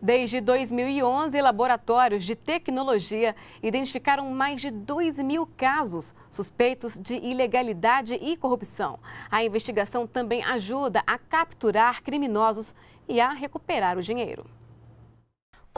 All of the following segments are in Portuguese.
Desde 2011, laboratórios de tecnologia identificaram mais de 2 mil casos suspeitos de ilegalidade e corrupção. A investigação também ajuda a capturar criminosos e a recuperar o dinheiro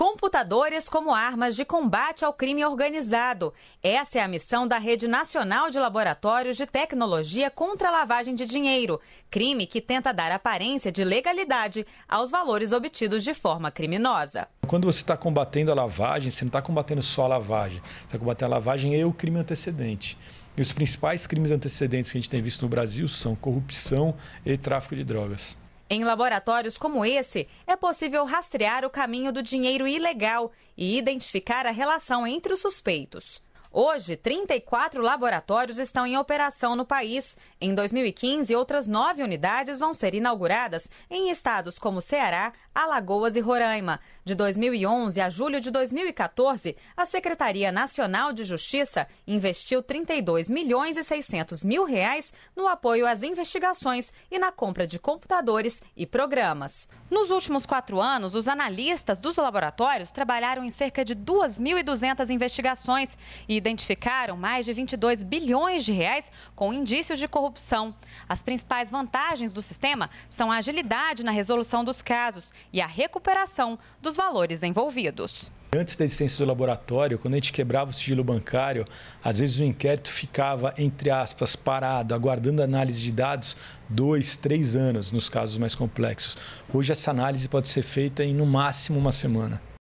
computadores como armas de combate ao crime organizado. Essa é a missão da Rede Nacional de Laboratórios de Tecnologia contra a Lavagem de Dinheiro, crime que tenta dar aparência de legalidade aos valores obtidos de forma criminosa. Quando você está combatendo a lavagem, você não está combatendo só a lavagem, você está combatendo a lavagem e o crime antecedente. E os principais crimes antecedentes que a gente tem visto no Brasil são corrupção e tráfico de drogas. Em laboratórios como esse, é possível rastrear o caminho do dinheiro ilegal e identificar a relação entre os suspeitos. Hoje, 34 laboratórios estão em operação no país. Em 2015, outras nove unidades vão ser inauguradas em estados como Ceará, Alagoas e Roraima. De 2011 a julho de 2014, a Secretaria Nacional de Justiça investiu 32 milhões e 600 mil reais no apoio às investigações e na compra de computadores e programas. Nos últimos quatro anos, os analistas dos laboratórios trabalharam em cerca de 2.200 investigações e identificaram mais de 22 bilhões de reais com indícios de corrupção. As principais vantagens do sistema são a agilidade na resolução dos casos e a recuperação dos valores envolvidos. Antes da existência do laboratório, quando a gente quebrava o sigilo bancário, às vezes o inquérito ficava, entre aspas, parado, aguardando análise de dados dois, três anos nos casos mais complexos. Hoje essa análise pode ser feita em no máximo uma semana.